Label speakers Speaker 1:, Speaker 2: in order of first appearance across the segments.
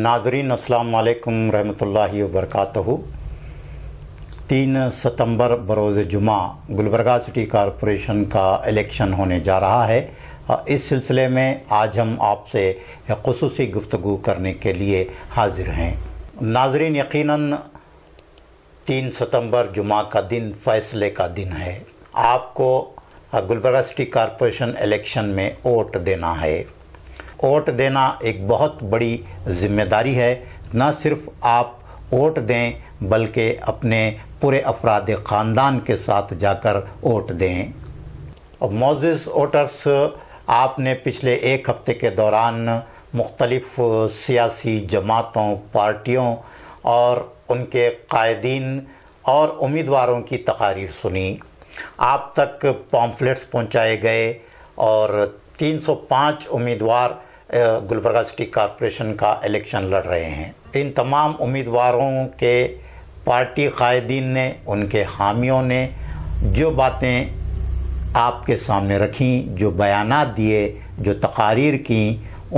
Speaker 1: नाजरीन असलकम रहमतुल्लाहि वबरकू तीन सितंबर बरोज़ जुमा गुलबरगा सिटी कॉरपोरेशन का इलेक्शन होने जा रहा है इस सिलसिले में आज हम आपसे खसूस गुफ्तु करने के लिए हाजिर हैं नाजरीन यकीनन तीन सितंबर जुमा का दिन फ़ैसले का दिन है आपको गुलबरगा सिटी कॉरपोरेशन इलेक्शन में वोट देना है वोट देना एक बहुत बड़ी जिम्मेदारी है न सिर्फ आप वोट दें बल्कि अपने पूरे अफराद ख़ानदान के साथ जाकर वोट दें और मोजिस वोटर्स आपने पिछले एक हफ्ते के दौरान मुख्तलफ़ सियासी जमातों पार्टियों और उनके कायदीन और उम्मीदवारों की तकारीर सुनी आप तक पॉम्फलेट्स पहुँचाए गए और 305 उम्मीदवार गुलबर्गा सिटी कॉरपोरेशन का इलेक्शन लड़ रहे हैं इन तमाम उम्मीदवारों के पार्टी कायदीन ने उनके हामियों ने जो बातें आपके सामने रखी जो बयान दिए जो तकारीर की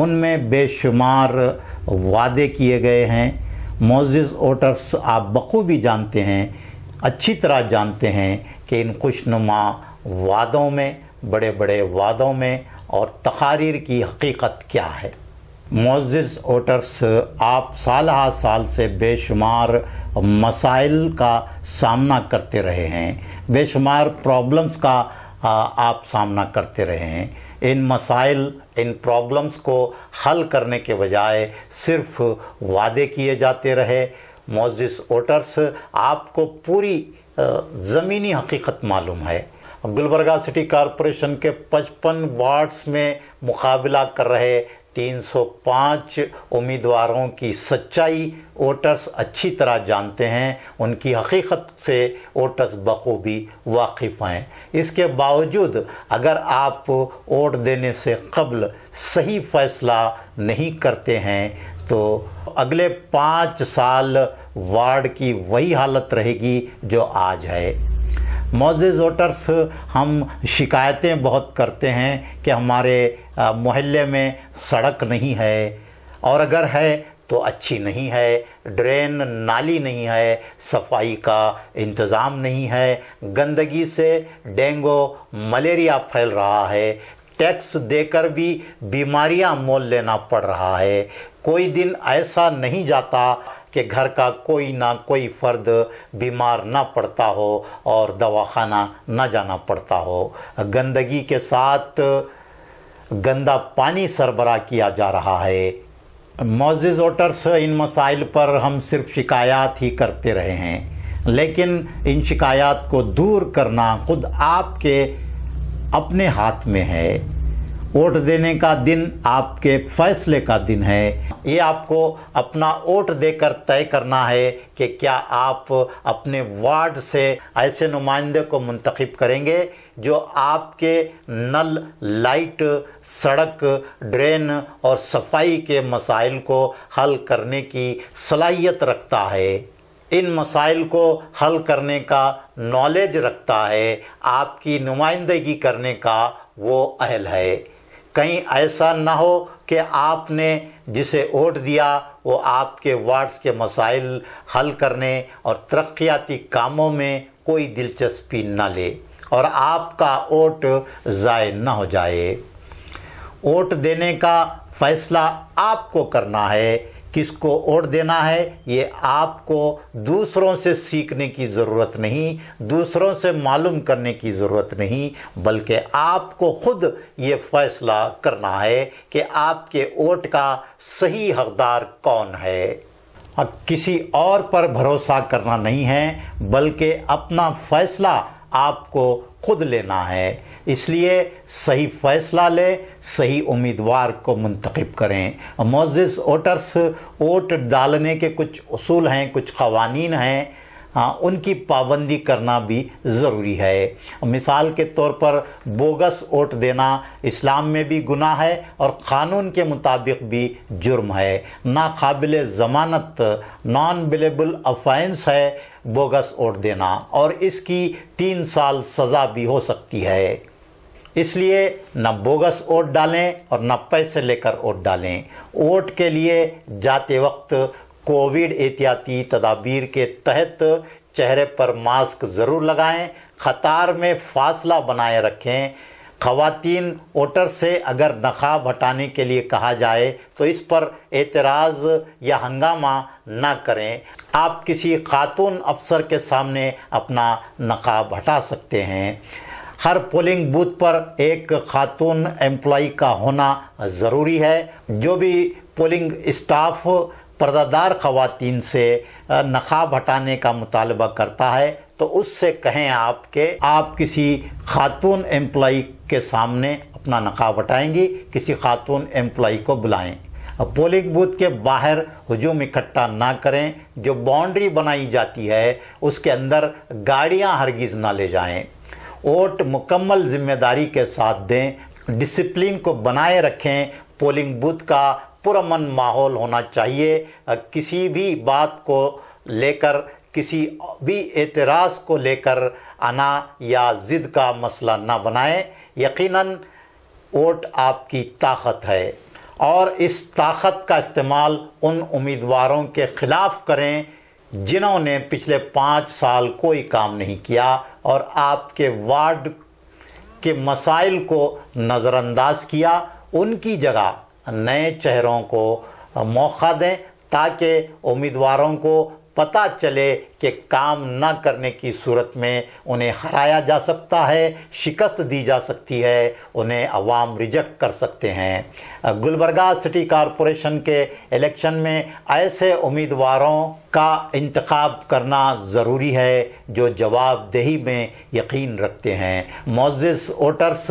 Speaker 1: उनमें बेशुमार वादे किए गए हैं मोज़ वोटर्स आप बखूबी जानते हैं अच्छी तरह जानते हैं कि इन खुशनुमा वादों में बड़े बड़े वादों में और तकारीर की हकीकत क्या है मोजिस वोटर्स आप साल हा साल से बेशुमार मसाइल का सामना करते रहे हैं बेशुमार प्रॉब्लम्स का आप सामना करते रहे हैं इन मसाइल इन प्रॉब्लम्स को हल करने के बजाय सिर्फ वादे किए जाते रहे मोजिस वोटर्स आपको पूरी ज़मीनी हकीकत मालूम है गुलबर्गा सिटी कॉरपोरेशन के 55 वार्ड्स में मुकाबला कर रहे 305 उम्मीदवारों की सच्चाई वोटर्स अच्छी तरह जानते हैं उनकी हकीकत से वोटर्स बखूबी वाकिफ़ हैं इसके बावजूद अगर आप वोट देने से कबल सही फैसला नहीं करते हैं तो अगले पाँच साल वार्ड की वही हालत रहेगी जो आज है मोजेज वोटर्स हम शिकायतें बहुत करते हैं कि हमारे मोहल्ले में सड़क नहीं है और अगर है तो अच्छी नहीं है ड्रेन नाली नहीं है सफाई का इंतज़ाम नहीं है गंदगी से डेंगू मलेरिया फैल रहा है टैक्स देकर भी बीमारियां मोल लेना पड़ रहा है कोई दिन ऐसा नहीं जाता कि घर का कोई ना कोई फ़र्द बीमार ना पड़ता हो और दवाखाना ना जाना पड़ता हो गंदगी के साथ गंदा पानी सरबरा किया जा रहा है मोजिज़ वोटर्स इन मसाइल पर हम सिर्फ शिकायत ही करते रहे हैं लेकिन इन शिकायत को दूर करना खुद आपके अपने हाथ में है वोट देने का दिन आपके फैसले का दिन है ये आपको अपना वोट देकर तय करना है कि क्या आप अपने वार्ड से ऐसे नुमाइंदे को मुंतखब करेंगे जो आपके नल लाइट सड़क ड्रेन और सफाई के मसाइल को हल करने की सलाहियत रखता है इन मसाइल को हल करने का नॉलेज रखता है आपकी नुमाइंदगी करने का वो अहल है कहीं ऐसा ना हो कि आपने जिसे वोट दिया वो आपके वार्ड्स के मसाइल हल करने और तरक्याती कामों में कोई दिलचस्पी ना ले और आपका वोट ज़ाय ना हो जाए वोट देने का फैसला आपको करना है किसको ओढ़ देना है ये आपको दूसरों से सीखने की ज़रूरत नहीं दूसरों से मालूम करने की ज़रूरत नहीं बल्कि आपको खुद ये फैसला करना है कि आपके वोट का सही हकदार कौन है अब किसी और पर भरोसा करना नहीं है बल्कि अपना फैसला आपको खुद लेना है इसलिए सही फैसला लें सही उम्मीदवार को मुंतखब करें मोजिस वोटर्स वोट डालने के कुछ असूल हैं कुछ कवानीन हैं हाँ, उनकी पाबंदी करना भी ज़रूरी है मिसाल के तौर पर बोगस वोट देना इस्लाम में भी गुनाह है और क़ानून के मुताबिक भी जुर्म है नाकबिल ज़मानत नॉन बिलेबल अफेंस है बोगस वोट देना और इसकी तीन साल सज़ा भी हो सकती है इसलिए न बोगस वोट डालें और न पैसे लेकर वोट डालें वोट के लिए जाते वक्त कोविड एहतियाती तदाबीर के तहत चेहरे पर मास्क ज़रूर लगाएं ख़तार में फासला बनाए रखें खातन वोटर से अगर नकाब हटाने के लिए कहा जाए तो इस पर एतराज़ या हंगामा ना करें आप किसी खातून अफसर के सामने अपना नकाब हटा सकते हैं हर पोलिंग बूथ पर एक खातून एम्प्लॉ का होना ज़रूरी है जो भी पोलिंग स्टाफ पर्दादार खवतिन से नकाब हटाने का मुतालबा करता है तो उससे कहें आपके आप किसी खातून एम्प्लॉ के सामने अपना नकाब हटाएंगी किसी खातून एम्प्लॉ को बुलाएं पोलिंग बूथ के बाहर हजूम इकट्ठा ना करें जो बाउंड्री बनाई जाती है उसके अंदर गाड़ियां हरगिज़ ना ले जाएं वोट मुकम्मल ज़िम्मेदारी के साथ दें डिसिप्लिन को बनाए रखें पोलिंग बूथ का पुरमन माहौल होना चाहिए किसी भी बात को लेकर किसी भी एतराज़ को लेकर आना या ज़िद का मसला ना बनाएं यकीनन वोट आपकी ताकत है और इस ताकत का इस्तेमाल उन उम्मीदवारों के ख़िलाफ़ करें जिन्होंने पिछले पाँच साल कोई काम नहीं किया और आपके वार्ड के मसाइल को नज़रअंदाज किया उनकी जगह नए चेहरों को मौका दें ताकि उम्मीदवारों को पता चले कि काम न करने की सूरत में उन्हें हराया जा सकता है शिकस्त दी जा सकती है उन्हें अवाम रिजेक्ट कर सकते हैं गुलबरगा सिटी कॉरपोरेशन के इलेक्शन में ऐसे उम्मीदवारों का इंतखब करना ज़रूरी है जो जवाबदेही में यकीन रखते हैं मोजिस वोटर्स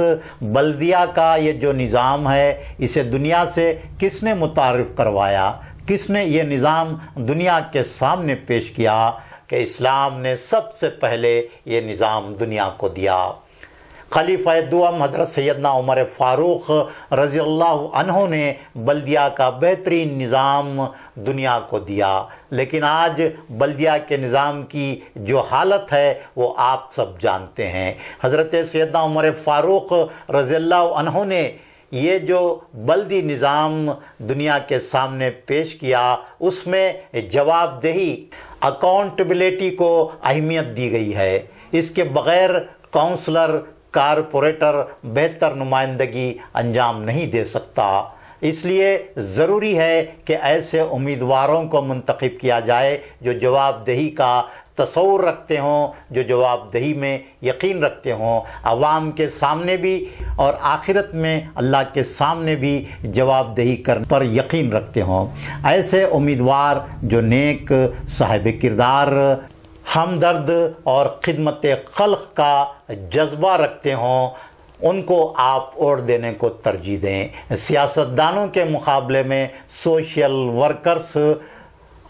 Speaker 1: बल्दिया का ये जो निज़ाम है इसे दुनिया से किसने मुतारफ़ करवाया किसने ये निज़ाम दुनिया के सामने पेश किया कि इस्लाम ने सबसे पहले ये निज़ाम दुनिया को दिया खलीफा दुआम हजरत सैदना उमर फ़ारूक रज़ी ने बल्दिया का बेहतरीन निज़ाम दुनिया को दिया लेकिन आज बल्दिया के निज़ाम की जो हालत है वो आप सब जानते हैं हज़रत सैदना उमर फ़ारूक रज़ी ने ये जो बल्दी निज़ाम दुनिया के सामने पेश किया उसमें जवाबदेही अकाउंटबिलिटी को अहमियत दी गई है इसके बगैर काउंसलर कारपोरेटर बेहतर नुमाइंदगी अंजाम नहीं दे सकता इसलिए ज़रूरी है कि ऐसे उम्मीदवारों को मंतखब किया जाए जो जवाबदेही का तस्वर रखते हों जो जवाबदही में यकीन रखते हों आवाम के सामने भी और आखिरत में अल्लाह के सामने भी जवाबदही कर पर यकीन रखते हों ऐसे उम्मीदवार जो नेक साहब किरदार हमदर्द और ख़िदमत खल का जज्बा रखते हों उनको आप वोट देने को तरजीह दें सियासतदानों के मुकाबले में सोशल वर्कर्स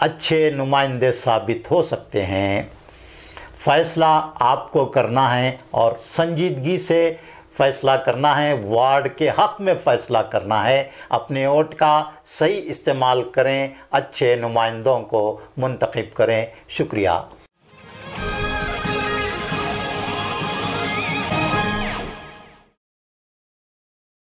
Speaker 1: अच्छे नुमाइंदे साबित हो सकते हैं फैसला आपको करना है और संजीदगी से फैसला करना है वार्ड के हक में फैसला करना है अपने वोट का सही इस्तेमाल करें अच्छे नुमाइंदों को मुंतखब करें शुक्रिया